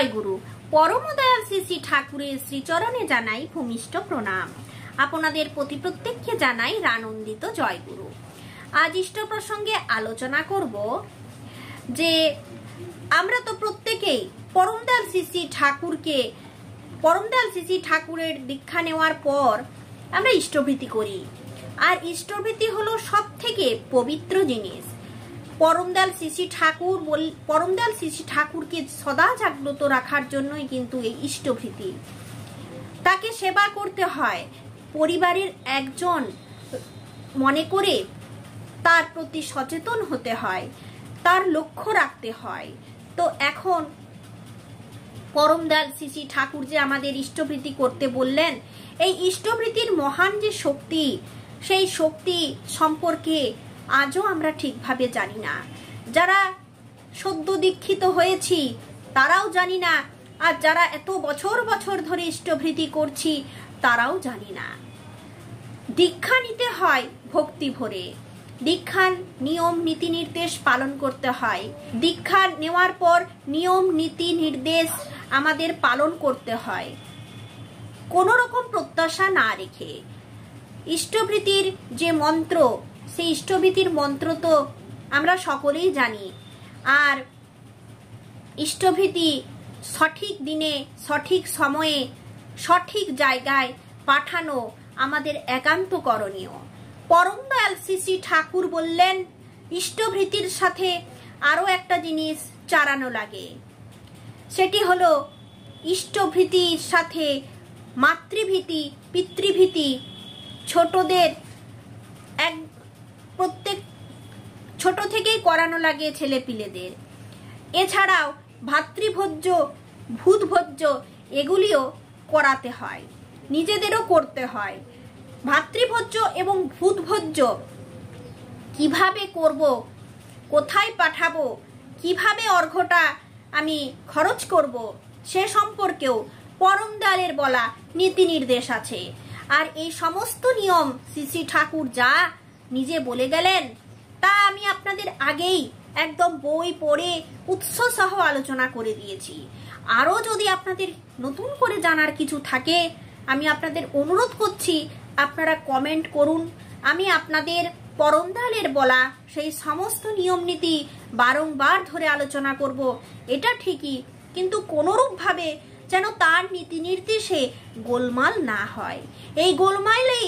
জয়গুরু পরমদয়াল শ্রী শ্রী ঠাকুরের শ্রীচরণে জানাই ভূমিষ্ঠ প্রণাম আপনাদের প্রতি প্রত্যেককে জানাই রানন্দিত জয়গুরু আজ ইষ্ট প্রসঙ্গে আলোচনা করব যে আমরা তো প্রত্যেকেই পরমদয়াল শ্রী শ্রী ঠাকুরকে পরমদয়াল শ্রী শ্রী ঠাকুরের দীক্ষা নেওয়ার পর আমরা ইষ্টভীতি করি আর ইষ্টভীতি হলো সব থেকে পবিত্র জিনিস পরমদাল শিশি ঠাকুর বল পরমদয়াল শিশি ঠাকুরকে সদা জাগ্রত রাখার জন্যই কিন্তু এই ইষ্টভৃতি তাকে সেবা করতে হয় পরিবারের একজন মনে করে তার প্রতি সচেতন হতে হয় তার লক্ষ্য রাখতে হয় তো এখন পরমদাল শিশি ঠাকুর যে আমাদের ইষ্টভৃতি করতে বললেন এই ইষ্টভৃতির মহান যে শক্তি সেই শক্তি সম্পর্কে আজও আমরা ঠিকভাবে জানি না যারা সদ্য দীক্ষিত হয়েছি তারাও জানি না আর যারা এত বছর বছর ধরে ইষ্টভৃতি করছি তারাও জানি না দীক্ষা নিতে হয় ভক্তি ভরে দীক্ষার নিয়ম নীতি নির্দেশ পালন করতে হয় দীক্ষা নেওয়ার পর নিয়ম নীতি নির্দেশ আমাদের পালন করতে হয় কোনো রকম প্রত্যাশা না রেখে ইষ্টভৃতির যে মন্ত্র সেই ইষ্টভীতির মন্ত্র তো আমরা সকলেই জানি আর ইষ্টভীতি সঠিক দিনে সঠিক সময়ে সঠিক জায়গায় পাঠানো আমাদের একান্ত করণীয় পরম দয়াল শ্রী ঠাকুর বললেন ইষ্টভীতির সাথে আরও একটা জিনিস চারানো লাগে সেটি হলো ইষ্টভীতির সাথে মাতৃভীতি পিতৃভীতি ছোটদের এক প্রত্যেক ছোট থেকেই করানো লাগে ছেলে পিলেদের এছাড়াও ভাতৃভোজ্য ভোজ্য এগুলিও করাতে হয় নিজেদেরও করতে হয় ভাতৃভোজ্য এবং ভূতভোজ্য কীভাবে করব কোথায় পাঠাবো কিভাবে অর্ঘটা আমি খরচ করব সে সম্পর্কেও পরমদারের বলা নীতি নির্দেশ আছে আর এই সমস্ত নিয়ম শ্রী শ্রী ঠাকুর যা নিজে বলে গেলেন তা আমি আপনাদের আগেই একদম বই পড়ে উৎসসহ আলোচনা করে দিয়েছি আরও যদি আপনাদের নতুন করে জানার কিছু থাকে আমি আপনাদের অনুরোধ করছি আপনারা কমেন্ট করুন আমি আপনাদের পরমদালের বলা সেই সমস্ত নিয়ম নীতি বারংবার ধরে আলোচনা করব এটা ঠিকই কিন্তু কোনোরূপভাবে যেন তার নীতি নির্দেশে গোলমাল না হয় এই গোলমালেই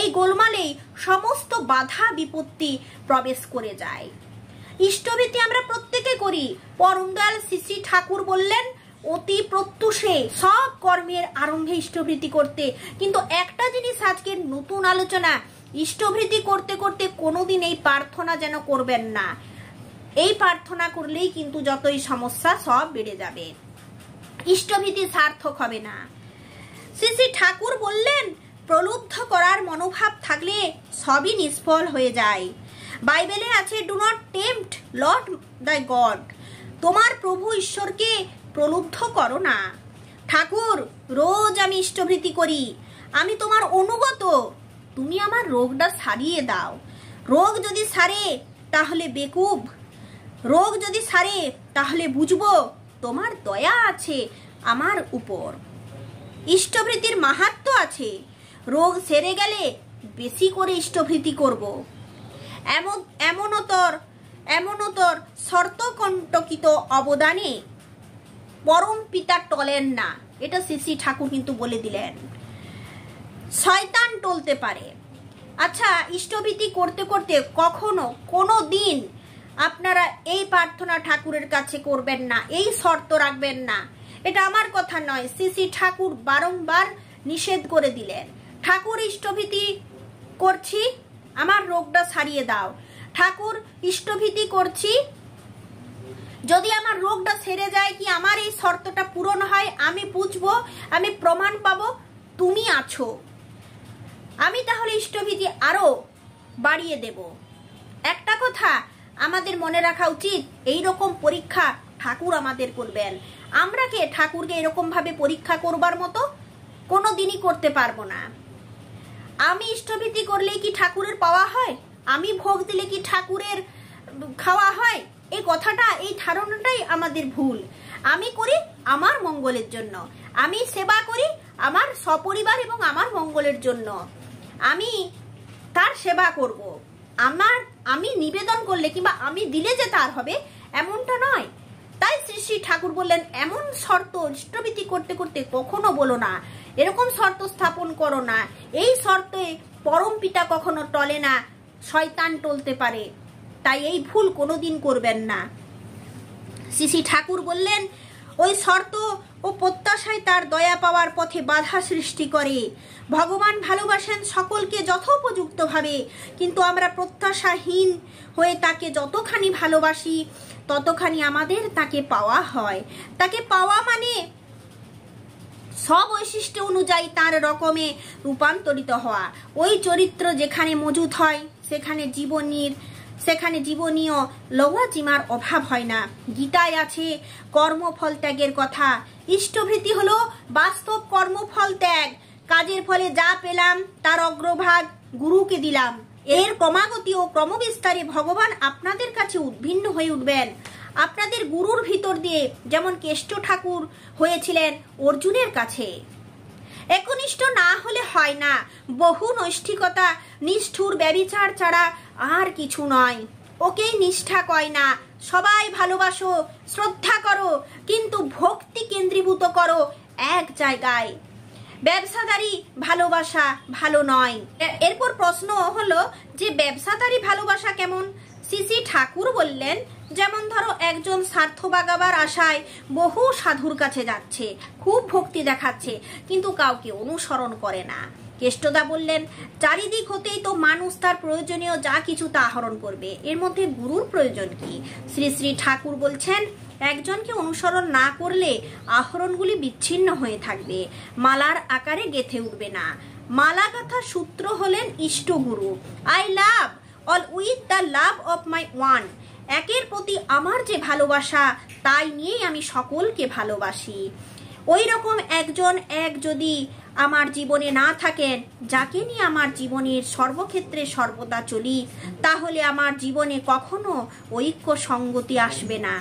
এই গোলমালেই সমস্ত বাধা বিপত্তি প্রবেশ করে যায় ইষ্টভীতি আমরা প্রত্যেকে করি পরম দয়াল শ্রী ঠাকুর বললেন অতি প্রত্যুষে সব কর্মের আরম্ভে ইষ্টভৃতি করতে কিন্তু একটা জিনিস আজকের নতুন আলোচনা ইষ্টভৃতি করতে করতে কোনোদিন এই প্রার্থনা যেন করবেন না এই প্রার্থনা করলেই কিন্তু যতই সমস্যা সব বেড়ে যাবে ইষ্টভীতি সার্থক হবে না শ্রী শ্রী ঠাকুর বললেন প্রলুব্ধ করার মনোভাব থাকলে সবই নিষ্ফল হয়ে যায় বাইবেলে আছে do not tempt Lord the God তোমার প্রভু ঈশ্বরকে প্রলুব্ধ করো না ঠাকুর রোজ আমি ইষ্টভৃতি করি আমি তোমার অনুগত তুমি আমার রোগটা সারিয়ে দাও রোগ যদি সারে তাহলে বেকুব রোগ যদি সারে তাহলে বুঝবো তোমার দয়া আছে আমার উপর ইষ্টভৃতির মাহাত্ম আছে রোগ সেরে গেলে বেশি করে ইষ্টভৃতি করব এমন এমনতর এমনতর শর্তকণ্টকিত অবদানে পরম পিতা টলেন না এটা সিসি ঠাকুর কিন্তু বলে দিলেন শয়তান টলতে পারে আচ্ছা ইষ্টভীতি করতে করতে কখনো কোনো দিন আপনারা এই প্রার্থনা ঠাকুরের কাছে করবেন না এই শর্ত রাখবেন না এটা আমার কথা নয় সিসি ঠাকুর বারংবার নিষেধ করে দিলেন ঠাকুর ইষ্টভীতি করছি আমার রোগটা সারিয়ে দাও ঠাকুর ইষ্টভীতি করছি যদি আমার রোগটা সেরে যায় কি আমার এই শর্তটা পূরণ হয় আমি বুঝবো আমি প্রমাণ পাবো তুমি আছো আমি তাহলে ইষ্টভীতি আরও বাড়িয়ে দেব একটা কথা আমাদের মনে রাখা উচিত এই রকম পরীক্ষা ঠাকুর আমাদের করবেন আমরা কে ঠাকুরকে এরকমভাবে পরীক্ষা করবার মতো কোনো দিনই করতে পারবো না আমি ইষ্টভীতি করলে কি ঠাকুরের পাওয়া হয় আমি ভোগ দিলে কি ঠাকুরের খাওয়া হয় এই কথাটা এই ধারণাটাই আমাদের ভুল আমি করি আমার মঙ্গলের জন্য আমি সেবা করি আমার সপরিবার এবং আমার মঙ্গলের জন্য আমি তার সেবা করব আমার আমি নিবেদন করলে কিংবা আমি দিলে যে তার হবে এমনটা নয় তাই শ্রী শ্রী ঠাকুর বললেন এমন শর্ত ইষ্টবৃত্তি করতে করতে কখনো বলো না এরকম শর্ত স্থাপন করো না এই শর্তে পরম পিতা কখনো টলে না শয়তান টলতে পারে তাই এই ভুল কোনোদিন করবেন না শ্রী শ্রী ঠাকুর বললেন ওই শর্ত ও প্রত্যাশায় তার দয়া পাওয়ার পথে বাধা সৃষ্টি করে ভগবান ভালোবাসেন সকলকে যথোপযুক্তভাবে কিন্তু আমরা প্রত্যাশাহীন হয়ে তাকে যতখানি ভালোবাসি ততখানি আমাদের তাকে পাওয়া হয় তাকে পাওয়া মানে বৈশিষ্ট্য অনুযায়ী তার রকমে রূপান্তরিত হওয়া ওই চরিত্র যেখানে মজুদ হয় সেখানে জীবনীর সেখানে জীবনীয় লওয়াজিমার অভাব হয় না গীতায় আছে কর্মফল ত্যাগের কথা ইষ্টভৃতি হলো বাস্তব কর্মফল ত্যাগ কাজের ফলে যা পেলাম তার অগ্রভাগ গুরুকে দিলাম এর ক্রমাগতি ও ক্রমবিস্তারে ভগবান আপনাদের কাছে উদ্ভিন্ন হয়ে উঠবেন আপনাদের গুরুর ভিতর দিয়ে যেমন কেষ্ট ঠাকুর হয়েছিলেন অর্জুনের কাছে একনিষ্ঠ না হলে হয় না বহু নৈষ্ঠিকতা নিষ্ঠুর ব্যবিচার ছাড়া আর কিছু নয় ওকে নিষ্ঠা কয় না সবাই ভালোবাসো শ্রদ্ধা করো কিন্তু ভক্তি কেন্দ্রীভূত করো এক জায়গায় ব্যবসাদারি ভালোবাসা ভালো নয় এরপর প্রশ্ন হলো যে ব্যবসাদারি ভালোবাসা কেমন সিসি ঠাকুর বললেন যেমন ধরো একজন স্বার্থ বাগাবার আশায় বহু সাধুর কাছে যাচ্ছে খুব ভক্তি দেখাচ্ছে কিন্তু কাউকে অনুসরণ করে না কেষ্টদা বললেন চারিদিক হতেই তো মানুষ তার প্রয়োজনীয় যা কিছু তা আহরণ করবে এর মধ্যে গুরুর প্রয়োজন কি শ্রী শ্রী ঠাকুর বলছেন একজনকে অনুসরণ না করলে আহরণগুলি বিচ্ছিন্ন হয়ে থাকবে মালার আকারে গেথে উঠবে না মালা কথা সূত্র হলেন ইষ্টগুরু I love all with the love of my one একের প্রতি আমার যে ভালোবাসা তাই নিয়েই আমি সকলকে ভালোবাসি ওই রকম একজন এক যদি আমার জীবনে না থাকেন যাকে নিয়ে আমার জীবনের সর্বক্ষেত্রে সর্বদা চলি তাহলে আমার জীবনে কখনো ঐক্য সঙ্গতি আসবে না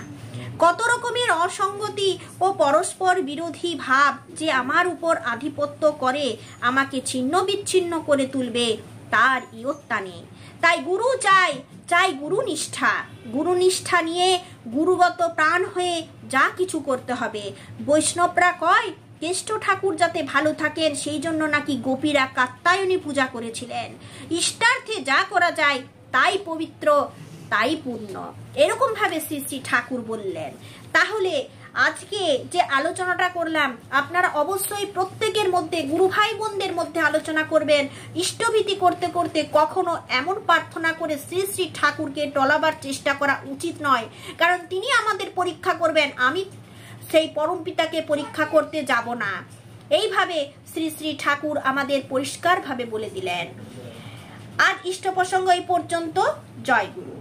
কত রকমের অসঙ্গতি ও পরস্পর বিরোধী ভাব যে আমার উপর আধিপত্য করে আমাকে ছিন্ন বিচ্ছিন্ন করে তুলবে তার ইয়ত্তা নেই তাই গুরু চাই চাই গুরু নিষ্ঠা গুরু নিষ্ঠা নিয়ে গুরুগত প্রাণ হয়ে যা কিছু করতে হবে বৈষ্ণবরা কয় কেষ্ট ঠাকুর যাতে ভালো থাকেন সেই জন্য নাকি গোপীরা কাত্তায়নী পূজা করেছিলেন ইষ্টার্থে যা করা যায় তাই পবিত্র তাই পূর্ণ এরকমভাবে শ্রী শ্রী ঠাকুর বললেন তাহলে আজকে যে আলোচনাটা করলাম আপনারা অবশ্যই প্রত্যেকের মধ্যে গুরু ভাই বোনদের মধ্যে আলোচনা করবেন ইষ্টভীতি করতে করতে কখনো এমন প্রার্থনা করে শ্রী শ্রী ঠাকুরকে টলাবার চেষ্টা করা উচিত নয় কারণ তিনি আমাদের পরীক্ষা করবেন আমি সেই পরম পিতাকে পরীক্ষা করতে যাব না এইভাবে শ্রী শ্রী ঠাকুর আমাদের পরিষ্কারভাবে বলে দিলেন আজ ইষ্ট প্রসঙ্গ এই পর্যন্ত জয় গুরু